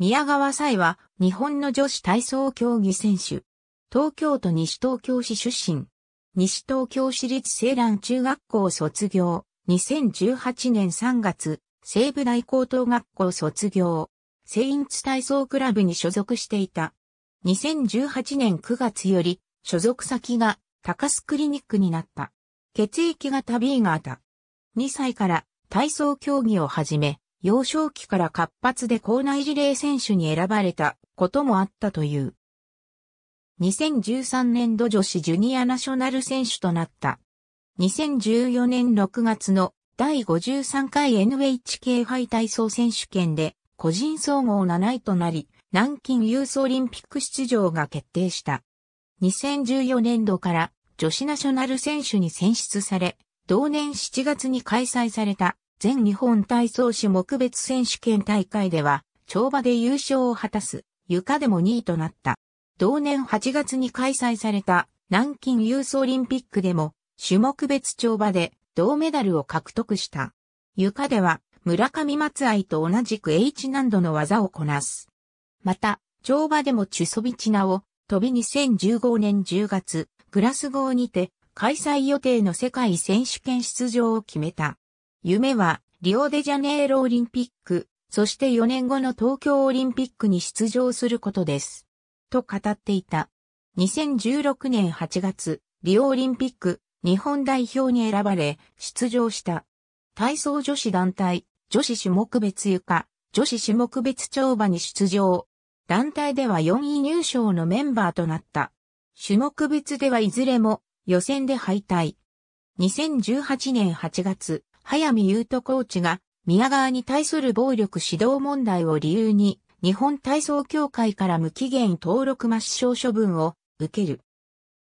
宮川彩は日本の女子体操競技選手。東京都西東京市出身。西東京市立西蘭中学校卒業。2018年3月、西部大高等学校卒業。セインツ体操クラブに所属していた。2018年9月より、所属先が高須クリニックになった。血液型 B 型。2歳から体操競技を始め、幼少期から活発で校内事例選手に選ばれたこともあったという。2013年度女子ジュニアナショナル選手となった。2014年6月の第53回 NHK 杯体操選手権で個人総合7位となり、南京ユースオリンピック出場が決定した。2014年度から女子ナショナル選手に選出され、同年7月に開催された全日本体操種目別選手権大会では、跳馬で優勝を果たす、床でも2位となった。同年8月に開催された南京ユースオリンピックでも種目別跳馬で銅メダルを獲得した。床では村上松愛と同じく H 難度の技をこなす。また、跳馬でもチュソビチナを飛び2015年10月、グラスゴーにて開催予定の世界選手権出場を決めた。夢は、リオデジャネイロオリンピック、そして4年後の東京オリンピックに出場することです。と語っていた。2016年8月、リオオリンピック、日本代表に選ばれ、出場した。体操女子団体、女子種目別床、女子種目別跳馬に出場。団体では4位入賞のメンバーとなった。種目別ではいずれも予選で敗退。2018年8月、早見優斗コーチが宮川に対する暴力指導問題を理由に日本体操協会から無期限登録抹消処分を受ける。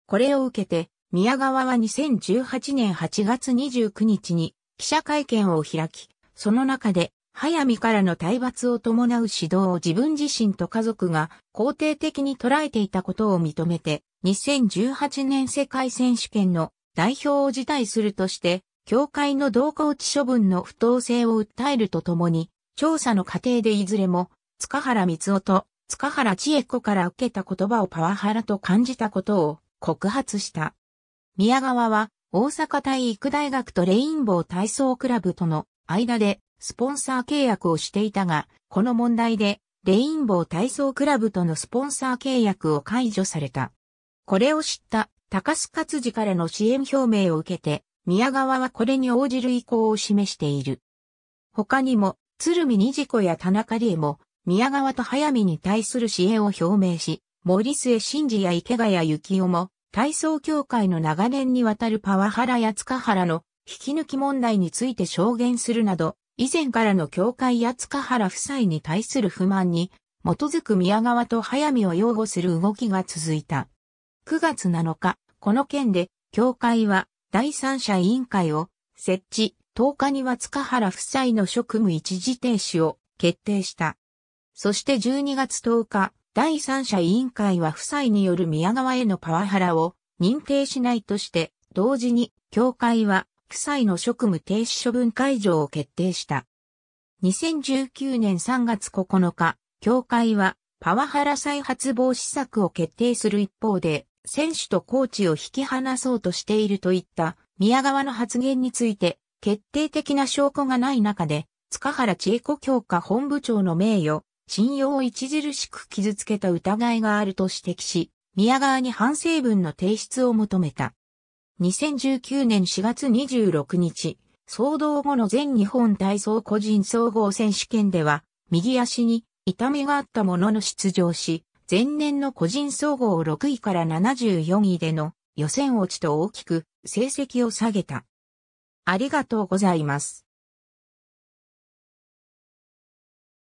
これを受けて宮川は2018年8月29日に記者会見を開き、その中で早見からの体罰を伴う指導を自分自身と家族が肯定的に捉えていたことを認めて、2018年世界選手権の代表を辞退するとして、教会の同行地処分の不当性を訴えるとともに、調査の過程でいずれも、塚原光夫と塚原千恵子から受けた言葉をパワハラと感じたことを告発した。宮川は大阪体育大学とレインボー体操クラブとの間でスポンサー契約をしていたが、この問題でレインボー体操クラブとのスポンサー契約を解除された。これを知った高須勝次からの支援表明を受けて、宮川はこれに応じる意向を示している。他にも、鶴見二次子や田中理恵も、宮川と早見に対する支援を表明し、森末慎二や池谷幸雄も、体操協会の長年にわたるパワハラや塚原の引き抜き問題について証言するなど、以前からの協会や塚原夫妻に対する不満に、基づく宮川と早見を擁護する動きが続いた。9月7日、この件で、協会は第三者委員会を設置、10日には塚原夫妻の職務一時停止を決定した。そして12月10日、第三者委員会は夫妻による宮川へのパワハラを認定しないとして、同時に、協会は、夫妻の職務停止処分解除を決定した。2019年3月9日、協会は、パワハラ再発防止策を決定する一方で、選手とコーチを引き離そうとしているといった宮川の発言について決定的な証拠がない中で、塚原千恵子教科本部長の名誉、信用を著しく傷つけた疑いがあると指摘し、宮川に反省文の提出を求めた。2019年4月26日、騒動後の全日本体操個人総合選手権では、右足に痛みがあったものの出場し、前年の個人総合6位から74位での予選落ちと大きく成績を下げた。ありがとうございます。